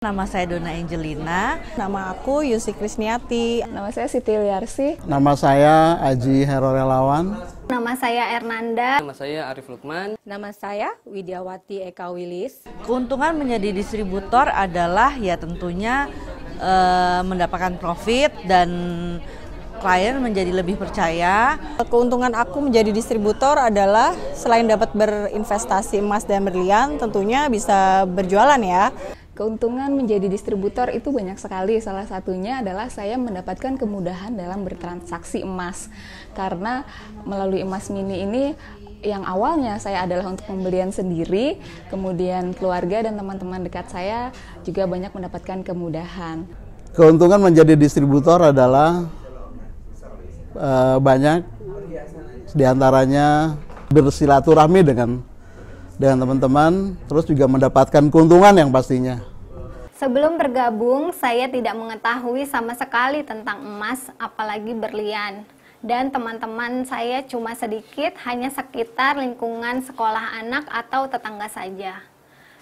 Nama saya Dona Angelina. Nama aku Yusi Krisniati. Nama saya Siti Liarsi. Nama saya Aji Herorelawan. Nama saya Ernanda. Nama saya Arif Lukman. Nama saya Widiawati Eka Wilis. Keuntungan menjadi distributor adalah ya tentunya eh, mendapatkan profit dan klien menjadi lebih percaya. Keuntungan aku menjadi distributor adalah selain dapat berinvestasi emas dan berlian, tentunya bisa berjualan ya. Keuntungan menjadi distributor itu banyak sekali. Salah satunya adalah saya mendapatkan kemudahan dalam bertransaksi emas. Karena melalui emas mini ini yang awalnya saya adalah untuk pembelian sendiri, kemudian keluarga dan teman-teman dekat saya juga banyak mendapatkan kemudahan. Keuntungan menjadi distributor adalah eh, banyak diantaranya bersilaturahmi dengan dengan teman-teman, terus juga mendapatkan keuntungan yang pastinya. Sebelum bergabung, saya tidak mengetahui sama sekali tentang emas, apalagi berlian. Dan teman-teman saya cuma sedikit, hanya sekitar lingkungan sekolah anak atau tetangga saja.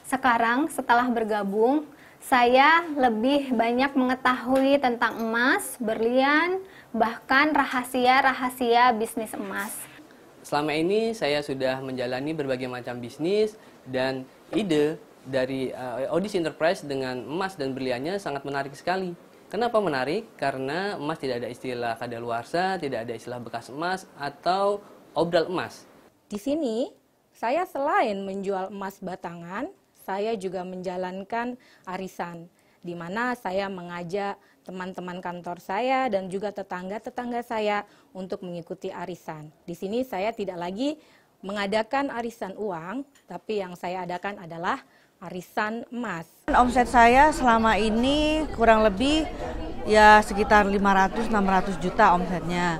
Sekarang, setelah bergabung, saya lebih banyak mengetahui tentang emas, berlian, bahkan rahasia-rahasia bisnis emas. Selama ini saya sudah menjalani berbagai macam bisnis dan ide dari uh, eh, Odis Enterprise dengan emas dan berliannya sangat menarik sekali. Kenapa menarik? Karena emas tidak ada istilah kadaluarsa, tidak ada istilah bekas emas atau obral emas. Di sini saya selain menjual emas batangan, saya juga menjalankan arisan di mana saya mengajak teman-teman kantor saya dan juga tetangga-tetangga saya untuk mengikuti arisan. Di sini saya tidak lagi mengadakan arisan uang, tapi yang saya adakan adalah arisan emas. Omset saya selama ini kurang lebih ya sekitar 500-600 juta omsetnya.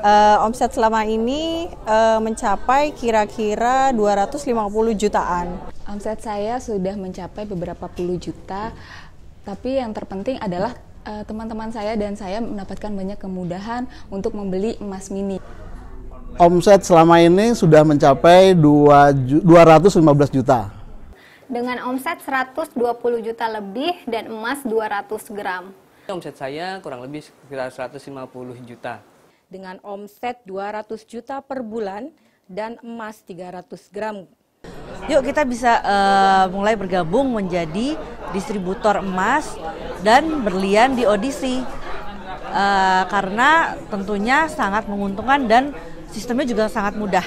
Uh, omset selama ini uh, mencapai kira-kira 250 jutaan. Omset saya sudah mencapai beberapa puluh juta tapi yang terpenting adalah eh, teman-teman uh, saya dan saya mendapatkan banyak kemudahan untuk membeli emas mini. Omset selama ini sudah mencapai 2, 215 juta. Dengan omset 120 juta lebih dan emas 200 gram. Omset saya kurang lebih sekitar 150 juta. Dengan omset 200 juta per bulan dan emas 300 gram. Yuk kita bisa uh, mulai bergabung menjadi distributor emas dan berlian di audisi uh, eh, karena tentunya sangat menguntungkan dan sistemnya juga sangat mudah.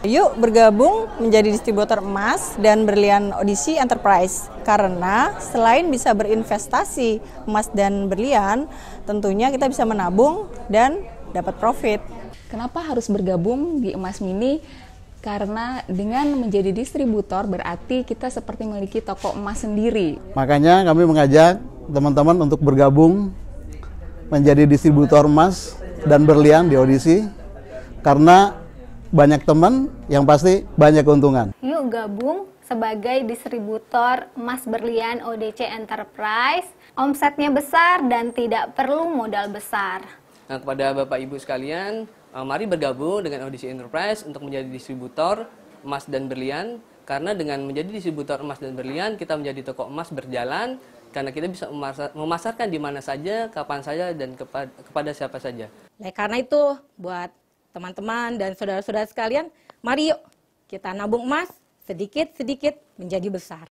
Yuk bergabung menjadi distributor emas dan berlian Audisi Enterprise karena selain bisa berinvestasi emas dan berlian, tentunya kita bisa menabung dan dapat profit. Kenapa harus bergabung di Emas Mini? karena dengan menjadi distributor berarti kita seperti memiliki toko emas sendiri. Makanya kami mengajak teman-teman untuk bergabung menjadi distributor emas dan berlian di audisi karena banyak teman yang pasti banyak keuntungan. Yuk gabung sebagai distributor emas berlian ODC Enterprise. Omsetnya besar dan tidak perlu modal besar. Nah, kepada Bapak Ibu sekalian, Eh, mari bergabung dengan Audisi Enterprise untuk menjadi distributor emas dan berlian karena dengan menjadi distributor emas dan berlian kita menjadi toko emas berjalan karena kita bisa memasarkan di mana saja, kapan saja dan kepada, kepada siapa saja. Nah, karena itu buat teman-teman dan saudara-saudara sekalian, mari yuk kita nabung emas sedikit-sedikit menjadi besar.